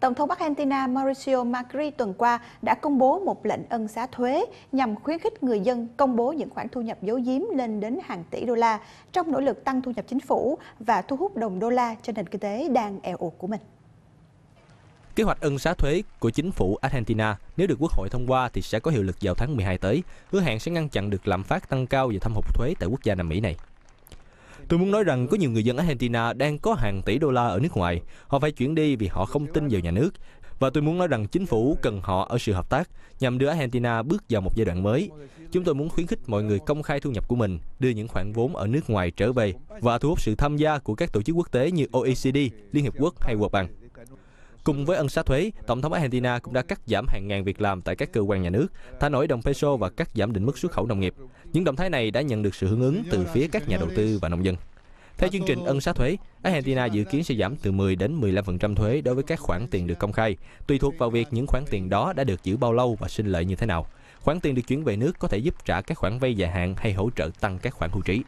Tổng thống Argentina Mauricio Macri tuần qua đã công bố một lệnh ân xá thuế nhằm khuyến khích người dân công bố những khoản thu nhập giấu giếm lên đến hàng tỷ đô la trong nỗ lực tăng thu nhập chính phủ và thu hút đồng đô la cho nền kinh tế đang eo ụt của mình. Kế hoạch ân xá thuế của chính phủ Argentina nếu được Quốc hội thông qua thì sẽ có hiệu lực vào tháng 12 tới, hứa hẹn sẽ ngăn chặn được lạm phát tăng cao và thâm hụt thuế tại quốc gia Nam Mỹ này. Tôi muốn nói rằng có nhiều người dân Argentina đang có hàng tỷ đô la ở nước ngoài. Họ phải chuyển đi vì họ không tin vào nhà nước. Và tôi muốn nói rằng chính phủ cần họ ở sự hợp tác nhằm đưa Argentina bước vào một giai đoạn mới. Chúng tôi muốn khuyến khích mọi người công khai thu nhập của mình, đưa những khoản vốn ở nước ngoài trở về và thu hút sự tham gia của các tổ chức quốc tế như OECD, Liên Hiệp Quốc hay World Bank. Cùng với ân xá thuế, Tổng thống Argentina cũng đã cắt giảm hàng ngàn việc làm tại các cơ quan nhà nước, thả nổi đồng peso và cắt giảm định mức xuất khẩu nông nghiệp. Những động thái này đã nhận được sự hưởng ứng từ phía các nhà đầu tư và nông dân. Theo chương trình ân xá thuế, Argentina dự kiến sẽ giảm từ 10 đến 15% thuế đối với các khoản tiền được công khai, tùy thuộc vào việc những khoản tiền đó đã được giữ bao lâu và sinh lợi như thế nào. Khoản tiền được chuyển về nước có thể giúp trả các khoản vay dài hạn hay hỗ trợ tăng các khoản hưu trí.